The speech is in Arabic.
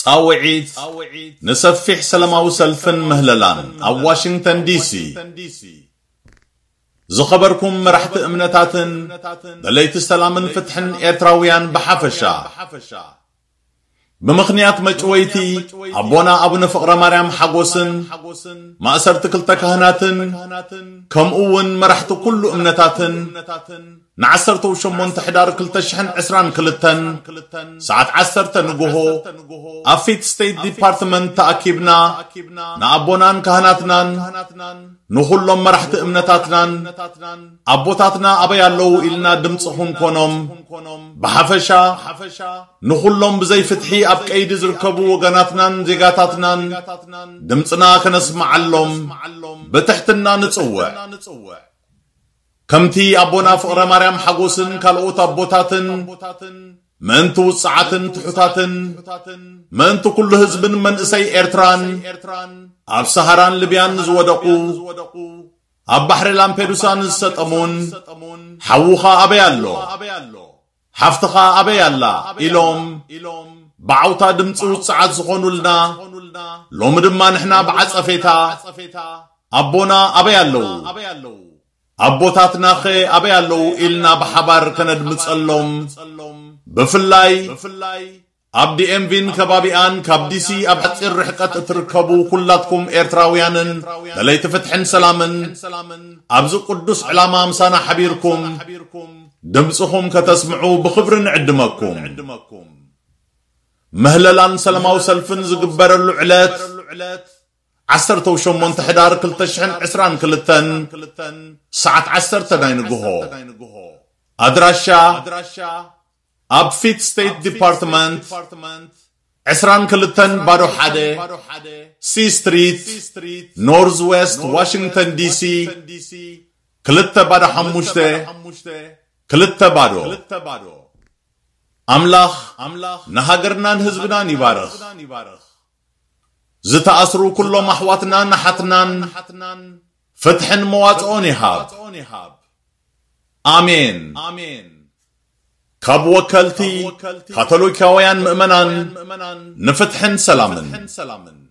ጻውዒት ንሰፊሕ ሰላማዊ ሰልፍን ምህለላን ኣብ ዋሽንግተን ዲሲ ዝኸበርኩም መራሕቲ እምነታትን በለይቲ ሰላምን ፍትሕን ኤርትራውያን ብሓፈሻ ብምኽንያት መጭወይቲ ኣቦና ኣቡነ ፍቕረ ማርያም ሓጎስን ማእሰርቲ ክልተ ካህናትን ከምኡውን መራሕቲ ኩሉ እምነታትን ን18 ሕዳር 222 ሰዓት 10 ንግሆ ኣብ ፊት ስተይት ዲፓርትመንት ተኣኪብና ንኣቦናን ካህናትናን ንኹሎም መራሕቲ እምነታትናን ኣቦታትና ኣበይ ኣለዉ ኢልና ድምፅኹን ኮኖም ብሓፈሻ ንኹሎም ብዘይ ፍትሒ ኣብ ቀይዲ ዝርከቡ ወገናትናን ዜጋታትናን ድምፅና ከነስማዓሎም ብትሕትና ንፅውዕ ከምቲ ኣቦና ፍቕረ ማርያም ሓጎስን ካልኦት ኣቦታትን ምእንቲ ውፅዓትን ትሑታትን ምእንቲ ኩሉ ህዝብን መንእሰይ ኤርትራን ኣብ ሰሃራን ልብያን ዝወደቁ ኣብ ባሕሪ ላምፔዱሳን ዝሰጠሙን ሓዉኻ ኣበይ ኣሎ ሓፍትኻ ኣበይ ኣላ ኢሎም بعوتا دمتو سعاد زغنولنا لوم دما نحنا بعز افيتا ابونا ابيالو ابو تاتنا خي ابيالو إلنا بحبار كند مسلم بفلاي بفلاي ابدي ام فين كبابي ان كابدي سي ابحث الرحقة تركبو كلاتكم ايرتراويان دليت فتحن سلامن ابزو قدس علامة امسانا حبيركم دمسهم كتسمعو بخبرن نعدمكم, مهللان سلماو سلفن ዝግበረሉ ዕለት 18 ሕዳር 2022 ሰዓት 10 ናይ ንግሆ ኣድራሻ ኣብ ፊት ስቴት ዲፓርትመንት 22 ባዶ 1 ሲ ስትሪት ኖርዝ ዌስት ዋሽንግተን ዲሲ 2 ባዶ 5 2 ባዶ ኣምላኽ ንሃገርናን ህዝብናን ይባርኽ ዝተኣስሩ ኩሎም ኣሕዋትናን ናሓትናን ፍትሕን መዋፅኦን ይሃብ ኣሜን ካብ ወከልቲ ካቶሊካውያን ምእመናን ንፍትሕን ሰላምን